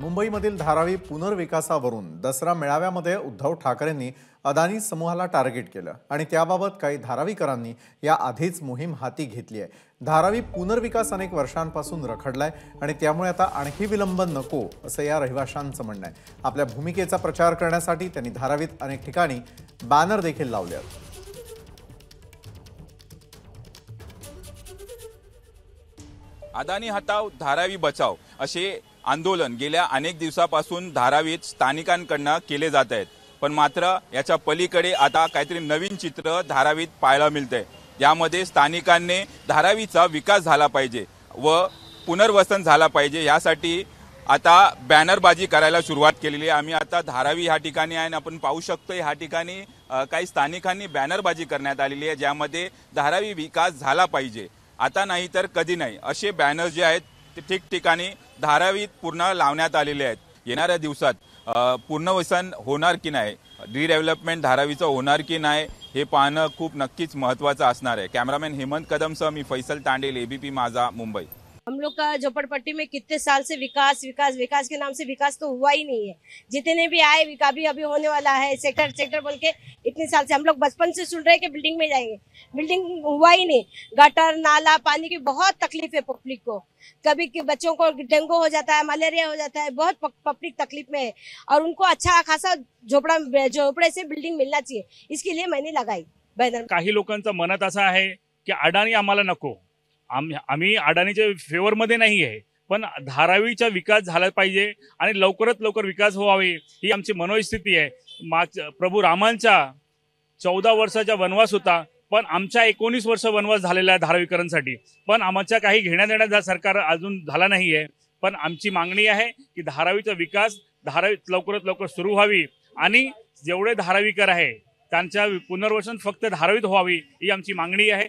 मुंबईमधील धारावी पुनर्विकासावरून दसरा मेळाव्यामध्ये उद्धव ठाकरेंनी अदानी समूहाला टार्गेट केलं आणि त्याबाबत काही धारावीकरांनी या आधीच मोहीम हाती घेतली आहे धारावी पुनर्विकास अनेक वर्षांपासून रखडलाय आणि त्यामुळे आता आणखी विलंब नको असं या रहिवाशांचं म्हणणं आहे आपल्या भूमिकेचा प्रचार करण्यासाठी त्यांनी धारावीत अनेक ठिकाणी बॅनर देखील लावले आहेत अदानी हटाव धारावी बचाव असे आंदोलन गेल्या अनेक दिवसापासून धारावीत स्थानिकांकडनं केले जात आहेत पण मात्र याच्या पलीकडे आता काहीतरी नवीन चित्र धारावीत पाहायला मिळतंय यामध्ये स्थानिकांनी धारावीचा विकास झाला पाहिजे व पुनर्वसन झाला पाहिजे यासाठी आता बॅनरबाजी करायला सुरुवात केलेली आहे आम्ही आता धारावी ह्या ठिकाणी आहे आणि आपण पाहू शकतो ह्या ठिकाणी काही स्थानिकांनी बॅनरबाजी करण्यात आलेली आहे ज्यामध्ये धारावी विकास झाला पाहिजे आता नाही तर कधी नाही असे बॅनर जे आहेत ते ठिकठिकाणी धारावीत पूर्ण लावण्यात आलेले आहेत येणाऱ्या दिवसात पूर्णवसन होणार की नाही रिडेव्हलपमेंट धारावीचं होणार की नाही हे पाहणं खूप नक्कीच महत्त्वाचं असणार आहे कॅमेरामॅन हेमंत कदमसह मी फैसल तांडेल एबीपी माझा मुंबई हम लोग का झोपड़पट्टी में कितने साल से विकास विकास विकास के नाम से विकास तो हुआ ही नहीं है जितने भी आए अभी अभी होने वाला है सेक्टर सेक्टर बोल के इतने साल से हम लोग बचपन से सुन रहे हैं कि बिल्डिंग में जाएंगे बिल्डिंग हुआ ही नहीं गटर नाला पानी की बहुत तकलीफ है पब्लिक को कभी के बच्चों को डेंगू हो जाता है मलेरिया हो जाता है बहुत पब्लिक तकलीफ में है और उनको अच्छा खासा झोपड़ा झोपड़े से बिल्डिंग मिलना चाहिए इसके लिए मैंने लगाई बैनर का लोकांचं मनात है कि की आम नको आम आम्ही अडाणीच्या फेवरमध्ये नाही आहे पण धारावीचा विकास झाला पाहिजे आणि लवकरात लवकर विकास व्हावे ही आमची मनोस्थिती आहे माच प्रभू रामांचा चौदा वर्षाचा वनवास होता पण आमच्या एकोणीस वर्ष वनवास झालेला आहे धारावीकरांसाठी पण आमच्या काही घेण्या देण्याचा सरकार अजून झाला नाही आहे पण आमची मागणी आहे की धारावीचा विकास धारावी लवकरात लवकर सुरू व्हावी आणि जेवढे धारावीकर आहे त्यांच्या पुनर्वसन फक्त धारावीत व्हावी ही आमची मागणी आहे